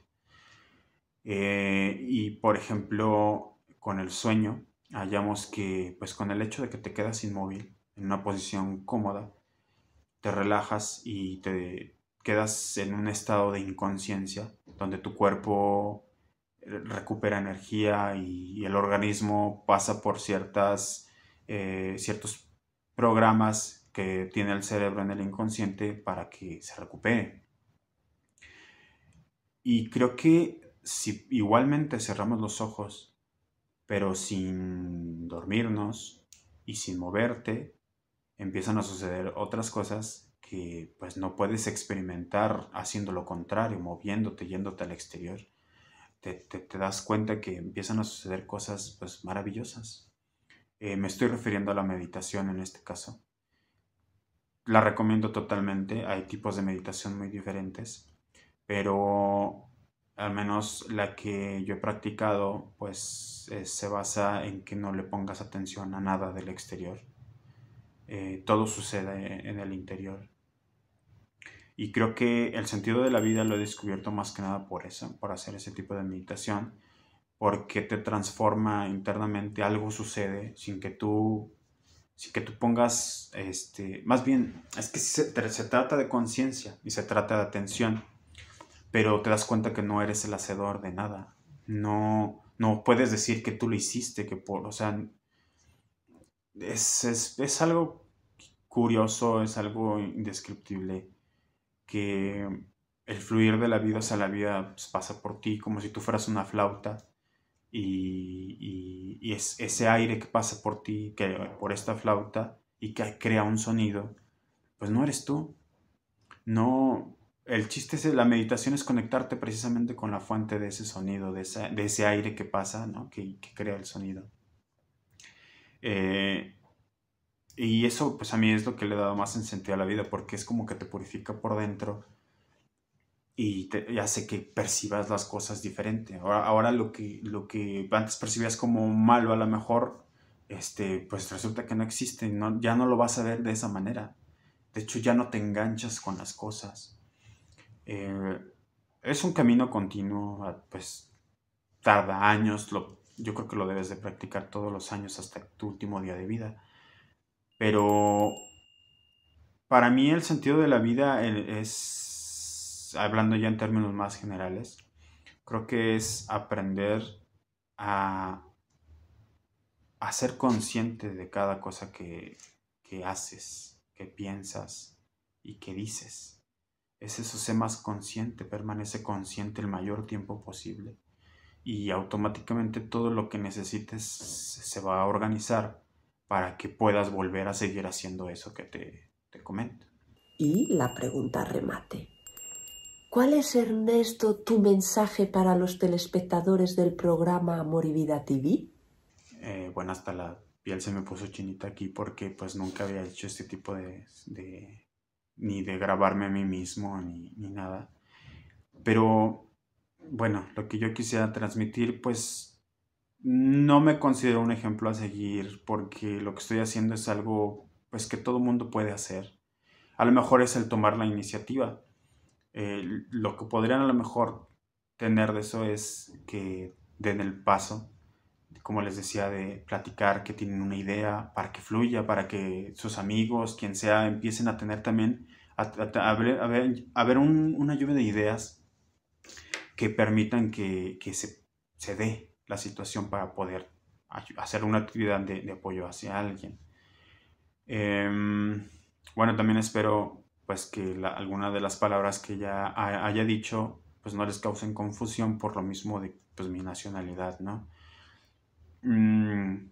Eh, y por ejemplo, con el sueño, hallamos que pues con el hecho de que te quedas inmóvil, en una posición cómoda, te relajas y te quedas en un estado de inconsciencia, donde tu cuerpo eh, recupera energía y, el organismo pasa por ciertas, eh, ciertos programas que tiene el cerebro en el inconsciente para que se recupere. Y creo que si igualmente cerramos los ojos, pero sin dormirnos y sin moverte, empiezan a suceder otras cosas que pues no puedes experimentar haciendo lo contrario, moviéndote, yéndote al exterior. Te, te, das cuenta que empiezan a suceder cosas pues maravillosas. Eh, me estoy refiriendo a la meditación en este caso. La recomiendo totalmente, hay tipos de meditación muy diferentes, pero al menos la que yo he practicado, pues eh, se basa en que no le pongas atención a nada del exterior. Eh, todo sucede en el interior. Y creo que el sentido de la vida lo he descubierto más que nada por eso, por hacer ese tipo de meditación porque te transforma internamente, algo sucede sin que tú, sin que tú pongas, este, más bien, es que se, se trata de conciencia y se trata de atención, pero te das cuenta que no eres el hacedor de nada, no, no puedes decir que tú lo hiciste, que por, o sea, es, es algo curioso, es algo indescriptible, que el fluir de la vida, o la vida pues, pasa por ti como si tú fueras una flauta y, es ese aire que pasa por ti, que, por esta flauta y que crea un sonido, pues no eres tú. No, el chiste es la meditación es conectarte precisamente con la fuente de ese sonido, de, ese aire que pasa, que, crea el sonido. Eh, y eso pues a mí es lo que le dado más sentido a la vida, porque es como que te purifica por dentro y, hace que percibas las cosas diferente. Ahora, lo, que, lo que antes percibías como malo a lo mejor, este, pues resulta que no existe, no, ya no lo vas a ver de esa manera. De hecho, ya no te enganchas con las cosas. Eh, es un camino continuo, ah, pues tarda años, lo, yo creo que lo debes de practicar todos los años hasta tu último día de vida. Pero para mí el sentido de la vida eh, es pues, hablando ya en términos más generales, creo que es aprender a, ser consciente de cada cosa que, haces, que piensas y que dices. Es eso, sé más consciente, permanece consciente el mayor tiempo posible y automáticamente todo lo que necesites se va a organizar para que puedas volver a seguir haciendo eso que te, te comento. Y la pregunta remate. ¿Cuál es, Ernesto, tu mensaje para los telespectadores del programa Amor y Vida TV? Eh, bueno, hasta la piel se me puso chinita aquí porque pues nunca había hecho este tipo de... de ni de grabarme a mí mismo ni, ni nada. Pero bueno, lo que yo quisiera transmitir pues no me considero un ejemplo a seguir porque lo que estoy haciendo es algo pues que todo mundo puede hacer. A lo mejor es el tomar la iniciativa eh, lo que podrían a lo mejor tener de eso es que den el paso, como les decía, de platicar, que tienen una idea, para que fluya, para que sus amigos, quien sea, empiecen a tener también, a, a, a ver, una lluvia de ideas que permitan que, se, dé la situación para poder hacer una actividad de, apoyo hacia alguien. Em, bueno, también espero pues que alguna de las palabras que ya haya dicho pues no les causen confusión por lo mismo de pues, mi nacionalidad, ¿no? Mm,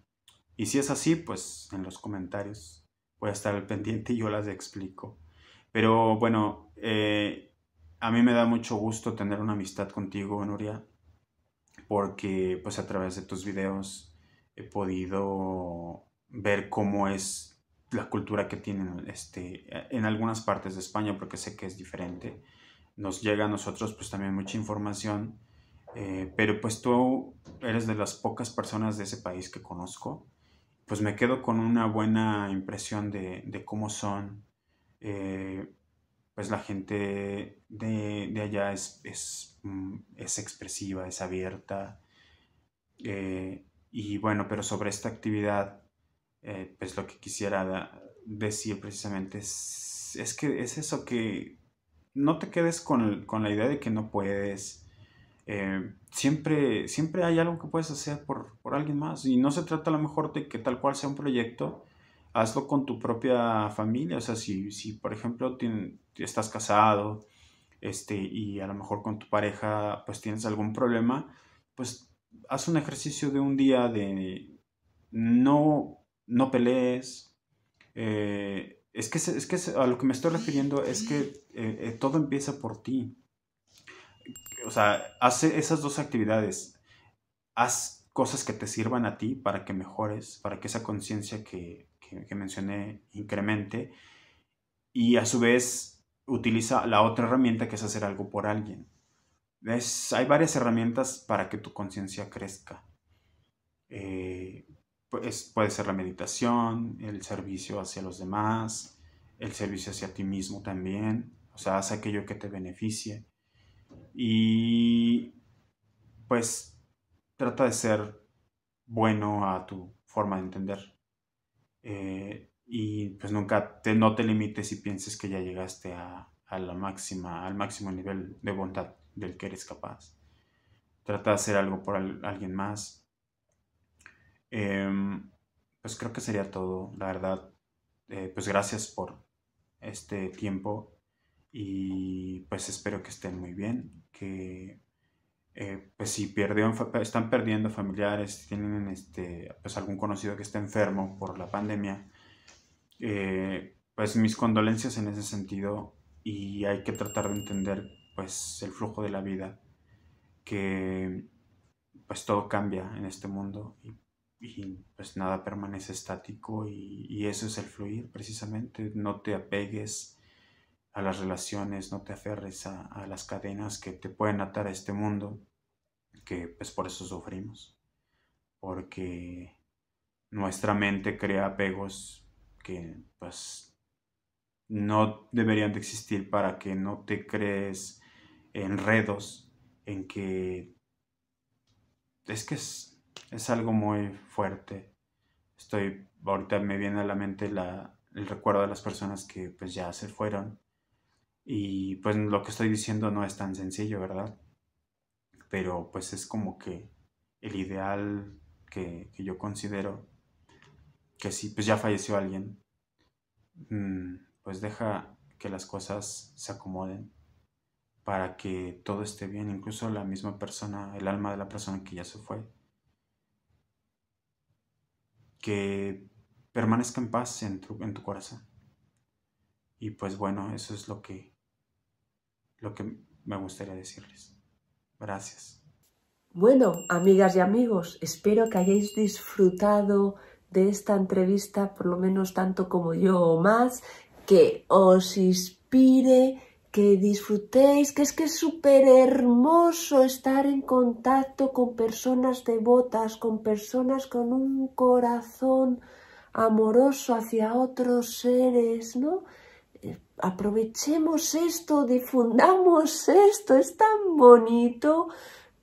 y si es así, pues en los comentarios voy a estar al pendiente y yo las explico. Pero bueno, eh, a mí me da mucho gusto tener una amistad contigo, Nuria, porque pues a través de tus videos he podido ver cómo es la cultura que tienen este, en algunas partes de España, porque sé que es diferente. Nos llega a nosotros pues también mucha información, eh, pero pues tú eres de las pocas personas de ese país que conozco. Pues me quedo con una buena impresión de, cómo son. Eh, pues la gente de, de allá es, es, mm, expresiva, es abierta. Eh, y bueno, pero sobre esta actividad eh, pues lo que quisiera decir precisamente es, que es eso que no te quedes con, la idea de que no puedes. Eh, siempre, siempre hay algo que puedes hacer por, alguien más. Y no se trata a lo mejor de que tal cual sea un proyecto, hazlo con tu propia familia. O sea, si, si por ejemplo estás casado este, y a lo mejor con tu pareja pues tienes algún problema, pues haz un ejercicio de un día de no no pelees. Eh, es, que, es que a lo que me estoy refiriendo es que eh, eh, todo empieza por ti. O sea, hace esas dos actividades. Haz cosas que te sirvan a ti para que mejores, para que esa conciencia que, mencioné incremente. Y a su vez utiliza la otra herramienta que es hacer algo por alguien. hay varias herramientas para que tu conciencia crezca puede ser la meditación, el servicio hacia los demás, el servicio hacia ti mismo también, o sea, haz aquello que te beneficie. Y pues trata de ser bueno a tu forma de entender. Eh, y pues nunca te, no te limites y pienses que ya llegaste a, la máxima, al máximo nivel de bondad del que eres capaz. Trata de hacer algo por alguien más. Em, pues creo que sería todo, la verdad. Eh, pues gracias por este tiempo y pues espero que estén muy bien, que eh, pues si pierden, están perdiendo familiares, tienen este, pues algún conocido que esté enfermo por la pandemia, eh, pues mis condolencias en ese sentido y hay que tratar de entender pues el flujo de la vida, que pues todo cambia en este mundo y pues nada permanece estático y, eso es el fluir precisamente. No te apegues a las relaciones, no te aferres a, a, las cadenas que te pueden atar a este mundo, que pues por eso sufrimos, porque nuestra mente crea apegos que pues no deberían de existir para que no te crees enredos en que es que es, es algo muy fuerte. Estoy, ahorita me viene a la mente la, el recuerdo de las personas que pues ya se fueron. Y pues lo que estoy diciendo no es tan sencillo, ¿verdad? Pero pues es como que el ideal que, que yo considero que si pues ya falleció alguien, mm, pues deja que las cosas se acomoden para que todo esté bien, incluso la misma persona, el alma de la persona que ya se fue, que permanezca en paz en tu, corazón. Y pues bueno, eso es lo que, lo que me gustaría decirles. Gracias. Bueno, amigas y amigos, espero que hayáis disfrutado de esta entrevista, por lo menos tanto como yo o más, que os inspire que disfrutéis, que es que es súper hermoso estar en contacto con personas devotas, con personas con un corazón amoroso hacia otros seres, ¿no? Eh, aprovechemos esto, difundamos esto, es tan bonito.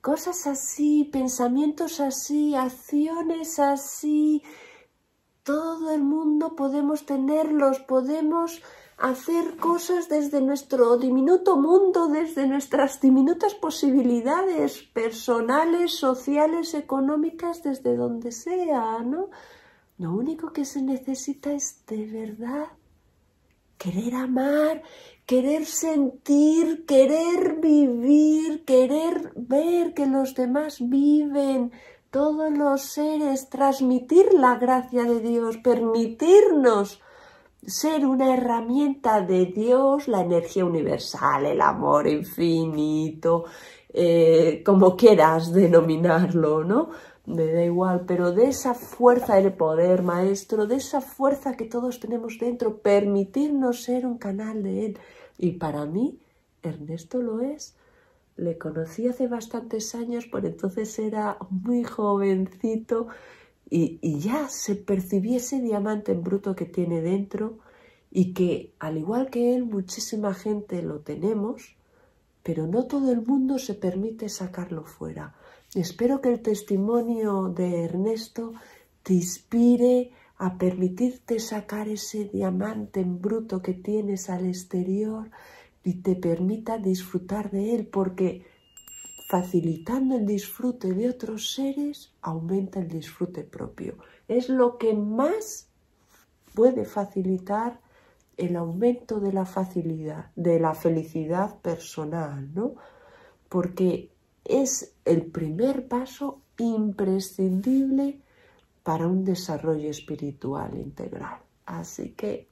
Cosas así, pensamientos así, acciones así, todo el mundo podemos tenerlos, podemos hacer cosas desde nuestro diminuto mundo, desde nuestras diminutas posibilidades personales, sociales, económicas, desde donde sea, ¿no? Lo único que se necesita es de verdad querer amar, querer sentir, querer vivir, querer ver que los demás viven, todos los seres, transmitir la gracia de Dios, permitirnos ser una herramienta de Dios, la energía universal, el amor infinito, eh, como quieras denominarlo, ¿no? Me da igual, pero de esa fuerza del poder, maestro, de esa fuerza que todos tenemos dentro, permitirnos ser un canal de Él. Y para mí, Ernesto lo es. Le conocí hace bastantes años, por entonces era muy jovencito, y, ya se percibía ese diamante en bruto que tiene dentro y que, al igual que él, muchísima gente lo tenemos, pero no todo el mundo se permite sacarlo fuera. Espero que el testimonio de Ernesto te inspire a permitirte sacar ese diamante en bruto que tienes al exterior y te permita disfrutar de él, porque facilitando el disfrute de otros seres, aumenta el disfrute propio. Es lo que más puede facilitar el aumento de la facilidad, de la felicidad personal, ¿no? Porque es el primer paso imprescindible para un desarrollo espiritual integral. Así que,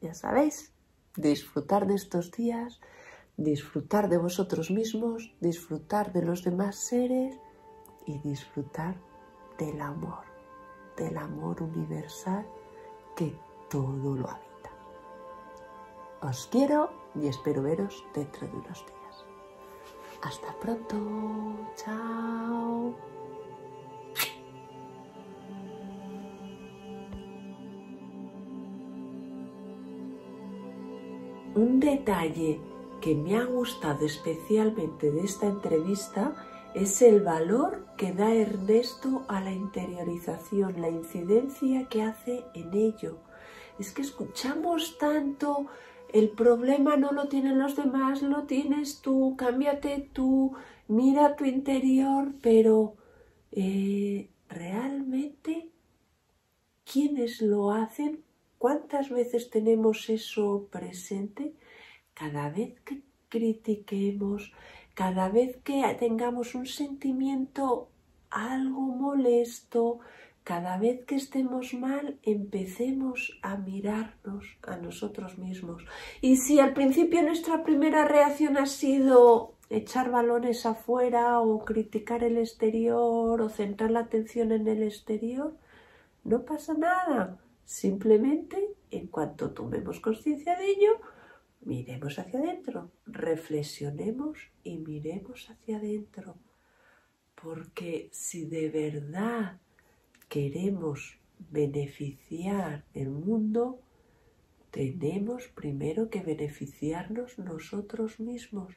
ya sabéis, disfrutar de estos días disfrutar de vosotros mismos, disfrutar de los demás seres y disfrutar del amor, del amor universal que todo lo habita. Os quiero y espero veros dentro de unos días. Hasta pronto, chao. un detalle que me ha gustado especialmente de esta entrevista es el valor que da Ernesto a la interiorización, la incidencia que hace en ello. Es que escuchamos tanto el problema no lo tienen los demás, lo tienes tú, cámbiate tú, mira tu interior, pero eh, realmente, ¿quiénes lo hacen? ¿Cuántas veces tenemos eso presente? cada vez que critiquemos, cada vez que tengamos un sentimiento algo molesto, cada vez que estemos mal, empecemos a mirarnos a nosotros mismos. Y si al principio nuestra primera reacción ha sido echar balones afuera o criticar el exterior o centrar la atención en el exterior, no pasa nada. Simplemente, en cuanto tomemos conciencia de ello, Miremos hacia adentro, reflexionemos y miremos hacia adentro, porque si de verdad queremos beneficiar el mundo, tenemos primero que beneficiarnos nosotros mismos.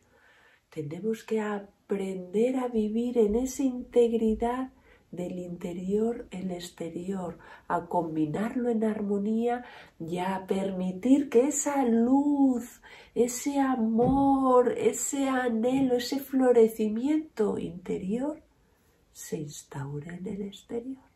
Tenemos que aprender a vivir en esa integridad del interior el exterior, a combinarlo en armonía y a permitir que esa luz, ese amor, ese anhelo, ese florecimiento interior se instaure en el exterior.